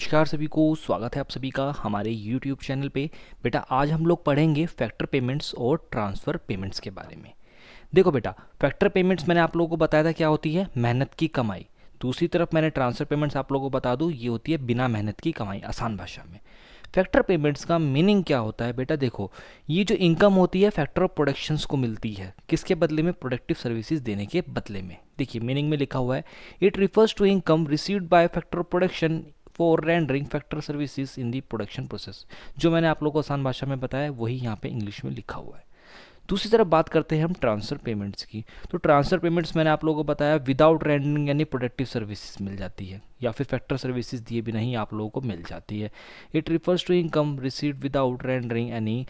नमस्कार सभी को स्वागत है आप सभी का हमारे YouTube चैनल पे बेटा आज हम लोग पढ़ेंगे फैक्टर पेमेंट्स और ट्रांसफ़र पेमेंट्स के बारे में देखो बेटा फैक्टर पेमेंट्स मैंने आप लोगों को बताया था क्या होती है मेहनत की कमाई दूसरी तरफ मैंने ट्रांसफ़र पेमेंट्स आप लोगों को बता दूँ ये होती है बिना मेहनत की कमाई आसान भाषा में फैक्टर पेमेंट्स का मीनिंग क्या होता है बेटा देखो ये जो इनकम होती है फैक्टर ऑफ प्रोडक्शंस को मिलती है किसके बदले में प्रोडक्टिव सर्विसेज देने के बदले में देखिए मीनिंग में लिखा हुआ है it refers to income received by factor of production for rendering factor services in the production process जो मैंने आप लोग को आसान भाषा में बताया वही यहाँ पे इंग्लिश में लिखा हुआ है दूसरी तरफ बात करते हैं हम ट्रांसफर पेमेंट्स की तो ट्रांसफर पेमेंट्स मैंने आप लोगों को बताया विदाउट रेंडिंग यानी प्रोडक्टिव सर्विसेज मिल जाती है या फिर फैक्टर सर्विसेज दिए भी नहीं आप लोगों को मिल जाती है it refers to income receive without rendering any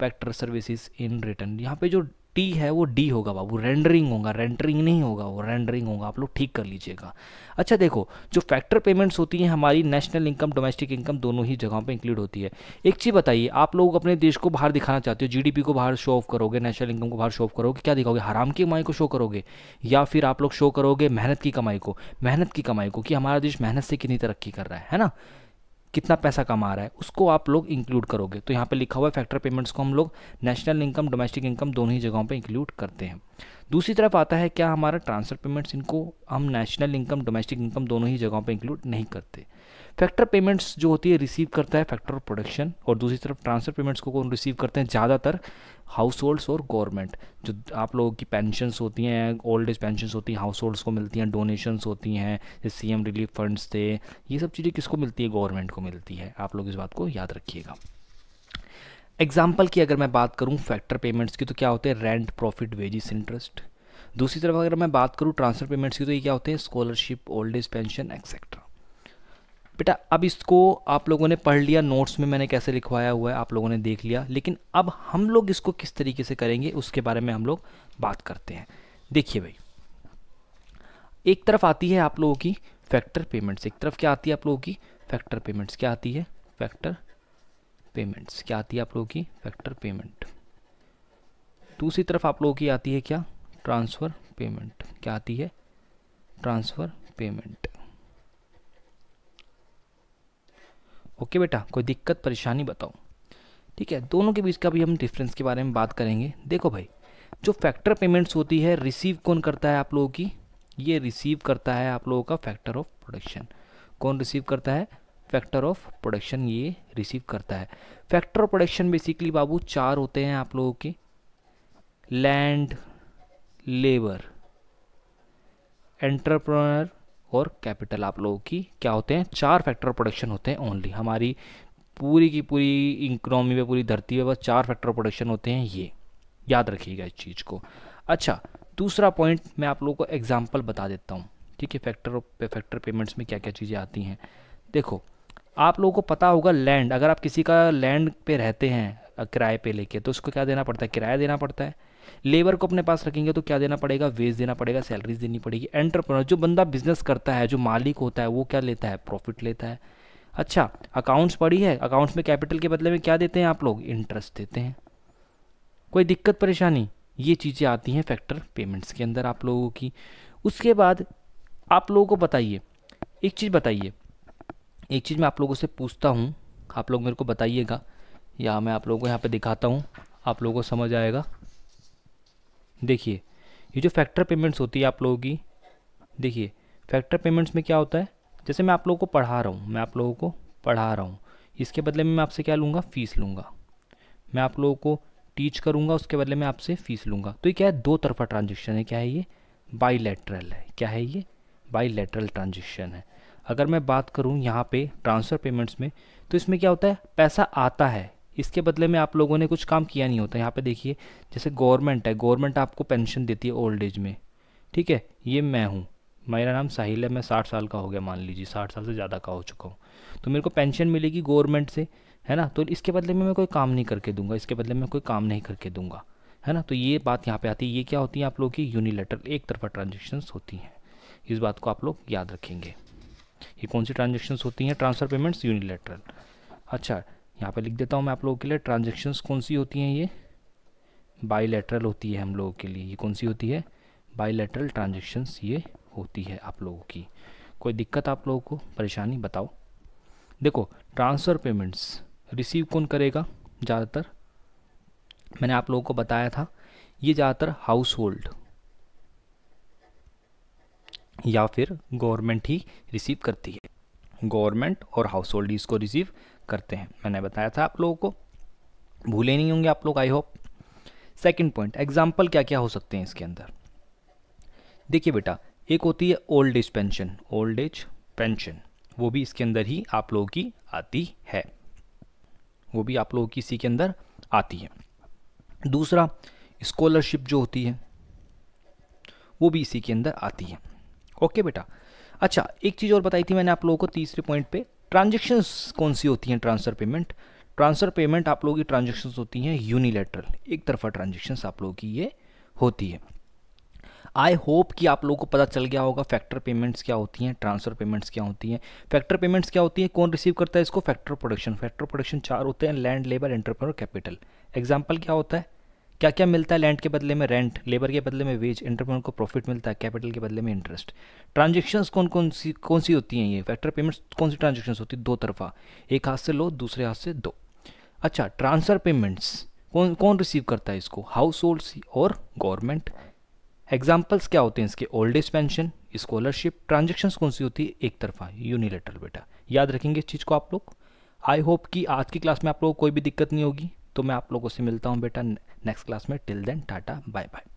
factor services in return यहाँ पे जो टी है वो डी होगा बाबू रेंडरिंग होगा रेंडरिंग नहीं होगा वो रेंडरिंग होगा आप लोग ठीक कर लीजिएगा अच्छा देखो जो फैक्टर पेमेंट्स होती हैं हमारी नेशनल इनकम डोमेस्टिक इनकम दोनों ही जगहों पे इंक्लूड होती है एक चीज़ बताइए आप लोग अपने देश को बाहर दिखाना चाहते हो जी को बाहर शो ऑफ करोगे नेशनल इनकम को बाहर शो ऑफ करोगे क्या दिखाओगे हराम की कमाई को शो करोगे या फिर आप लोग शो करोगे मेहनत की कमाई को मेहनत की कमाई को कि हमारा देश मेहनत से कितनी तरक्की कर रहा है ना कितना पैसा कमा रहा है उसको आप लोग इंक्लूड करोगे तो यहाँ पे लिखा हुआ है फैक्टर पेमेंट्स को हम लोग नेशनल इनकम डोमेस्टिक इनकम दोनों ही जगहों पे इंक्लूड करते हैं दूसरी तरफ आता है क्या हमारा ट्रांसफर पेमेंट्स इनको हम नेशनल इनकम डोमेस्टिक इनकम दोनों ही जगहों पर इंक्लूड नहीं करते फैक्टर पेमेंट्स जो होती है रिसीव करता है फैक्टर ऑफ प्रोडक्शन और दूसरी तरफ ट्रांसफर पेमेंट्स को कौन रिसीव करते हैं ज़्यादातर हाउस होल्ड्स और गवर्नमेंट जो आप लोगों की पेंशंस होती हैं ओल्ड एज पेंशनस होती हैं हाउस होल्ड्स को मिलती हैं डोनेशंस होती हैं जैसे सी एम रिलीफ फंड्स थे ये सब चीज़ें किसको मिलती है गवर्नमेंट को मिलती है आप लोग इस बात को याद रखिएगा एग्जाम्पल की अगर मैं बात करूँ फैक्टर पेमेंट्स की तो क्या होते हैं रेंट प्रॉफिट वेजिस इंटरेस्ट दूसरी तरफ अगर मैं बात करूँ ट्रांसफर पेमेंट्स की तो ये क्या होते हैं scholarship old age pension etcetera बेटा अब इसको आप लोगों ने पढ़ लिया नोट्स में मैंने कैसे लिखवाया हुआ है आप लोगों ने देख लिया लेकिन अब हम लोग इसको किस तरीके से करेंगे उसके बारे में हम लोग बात करते हैं देखिए भाई एक तरफ आती है आप लोगों की फैक्टर पेमेंट्स एक तरफ क्या आती है आप लोगों की फैक्टर पेमेंट्स क्या आती है फैक्टर पेमेंट्स क्या आती है आप लोगों की फैक्टर पेमेंट दूसरी तरफ आप लोगों की आती है क्या ट्रांसफ़र पेमेंट क्या आती है ट्रांसफ़र पेमेंट ओके बेटा कोई दिक्कत परेशानी बताओ ठीक है दोनों के बीच का भी हम डिफरेंस के बारे में बात करेंगे देखो भाई जो फैक्टर पेमेंट्स होती है रिसीव कौन करता है आप लोगों की ये रिसीव करता है आप लोगों का फैक्टर ऑफ प्रोडक्शन कौन रिसीव करता है फैक्टर ऑफ प्रोडक्शन ये रिसीव करता है फैक्टर ऑफ प्रोडक्शन बेसिकली बाबू चार होते हैं आप लोगों के लैंड लेबर एंटरप्रोनर और कैपिटल आप लोगों की क्या होते हैं चार फैक्टर ऑफ प्रोडक्शन होते हैं ओनली हमारी पूरी की पूरी इकोनॉमी में पूरी धरती में बस चार फैक्टर ऑफ प्रोडक्शन होते हैं ये याद रखिएगा इस चीज़ को अच्छा दूसरा पॉइंट मैं आप लोगों को एग्जाम्पल बता देता हूँ ठीक है फैक्टर ऑफ फैक्टर पेमेंट्स में क्या क्या चीज़ें आती हैं देखो आप लोगों को पता होगा लैंड अगर आप किसी का लैंड पे रहते हैं किराए पे लेके तो उसको क्या देना पड़ता है किराया देना पड़ता है लेबर को अपने पास रखेंगे तो क्या देना पड़ेगा वेज देना पड़ेगा सैलरीज देनी पड़ेगी एंटरप्रेनर जो बंदा बिजनेस करता है जो मालिक होता है वो क्या लेता है प्रॉफिट लेता है अच्छा अकाउंट्स पड़ी है अकाउंट्स में कैपिटल के बदले में क्या देते हैं आप लोग इंटरेस्ट देते हैं कोई दिक्कत परेशानी ये चीज़ें आती हैं फैक्टर पेमेंट्स के अंदर आप लोगों की उसके बाद आप लोगों को बताइए एक चीज़ बताइए एक चीज़ मैं आप लोगों से पूछता हूँ आप लोग मेरे को बताइएगा या मैं आप लोगों को यहाँ पे दिखाता हूँ आप लोगों को समझ आएगा देखिए ये जो फैक्टर पेमेंट्स होती है आप लोगों की देखिए फैक्टर पेमेंट्स में क्या होता है जैसे मैं आप लोगों को पढ़ा रहा हूँ मैं आप लोगों को पढ़ा रहा हूँ इसके बदले में मैं आपसे क्या लूँगा फ़ीस लूँगा मैं आप लोगों को टीच करूँगा उसके बदले में आपसे फ़ीस लूँगा तो ये क्या है दो तरफा ट्रांजेक्शन है क्या है ये बाई है क्या है ये बाई ट्रांजेक्शन है अगर मैं बात करूँ यहाँ पे ट्रांसफ़र पेमेंट्स में तो इसमें क्या होता है पैसा आता है इसके बदले में आप लोगों ने कुछ काम किया नहीं होता यहाँ पे देखिए जैसे गवर्नमेंट है गवर्नमेंट आपको पेंशन देती है ओल्ड एज में ठीक है ये मैं हूँ मेरा नाम साहिल है मैं साठ साल का हो गया मान लीजिए साठ साल से ज़्यादा का हो चुका हूँ तो मेरे को पेंशन मिलेगी गवर्नमेंट से है ना तो इसके बदले में मैं कोई काम नहीं करके दूंगा इसके बदले में कोई काम नहीं करके दूंगा है ना तो ये बात यहाँ पे आती है ये क्या होती है आप लोग की यूनिलेटर एक तरफा ट्रांजेक्शन्स होती हैं इस बात को आप लोग याद रखेंगे ये कौन सी ट्रांजेक्शन्स होती हैं ट्रांसफ़र पेमेंट्स यूनिलेटरल अच्छा यहाँ पे लिख देता हूँ मैं आप लोगों के लिए ट्रांजेक्शन्स कौन सी होती हैं ये बाईलेटरल होती है हम लोगों के लिए ये कौन सी होती है बाईलेटरल ट्रांजेक्शन्स ये होती है आप लोगों की कोई दिक्कत आप लोगों को परेशानी बताओ देखो ट्रांसफ़र पेमेंट्स रिसीव कौन करेगा ज़्यादातर मैंने आप लोगों को बताया था ये ज़्यादातर हाउस होल्ड या फिर गवर्नमेंट ही रिसीव करती है गवर्नमेंट और हाउस होल्ड इसको रिसीव करते हैं मैंने बताया था आप लोगों को भूले नहीं होंगे आप लोग I hope second point example क्या क्या हो सकते हैं इसके अंदर देखिए बेटा एक होती है old age pension old age pension वो भी इसके अंदर ही आप लोगों की आती है वो भी आप लोगों की इसी के अंदर आती है दूसरा स्कॉलरशिप जो होती है वो भी इसी के अंदर आती है ओके बेटा अच्छा एक चीज़ और बताई थी मैंने आप लोगों को तीसरे पॉइंट पे ट्रांजेक्शन्स कौन सी होती हैं ट्रांसफर पेमेंट ट्रांसफर पेमेंट आप लोगों की ट्रांजेक्शन होती हैं यूनिलेटरल एक तरफा ट्रांजेक्शन्स आप लोगों की ये होती है आई होप कि आप लोगों को पता चल गया होगा फैक्टर पेमेंट्स क्या होती हैं ट्रांसफर पेमेंट्स क्या होती हैं फैक्टर पेमेंट्स क्या होती हैं कौन रिसीव करता है इसको फैक्टर प्रोडक्शन फैक्टर प्रोडक्शन चार होते हैं land labour entrepreneur capital example क्या होता है क्या क्या मिलता है लैंड के बदले में रेंट लेबर के बदले में वेज एंटरप्रेन्योर को प्रॉफिट मिलता है कैपिटल के बदले में इंटरेस्ट ट्रांजेक्शन्स कौन कौन सी कौन सी होती हैं ये फैक्टर पेमेंट्स कौन सी ट्रांजेक्शन्स होती है दो तरफा एक हाथ से लो दूसरे हाथ से दो अच्छा ट्रांसफ़र पेमेंट्स कौन कौन रिसीव करता है इसको हाउस होल्ड्स और गवर्नमेंट एग्जाम्पल्स क्या होते हैं इसके old age pension scholarship transactions कौन सी होती है एक तरफा यूनिलेटर बेटा याद रखेंगे इस चीज़ को आप लोग आई होप कि आज की क्लास में आप लोगों को कोई भी दिक्कत नहीं होगी तो मैं आप लोगों से मिलता हूँ बेटा नेक्स्ट क्लास में till then tata bye bye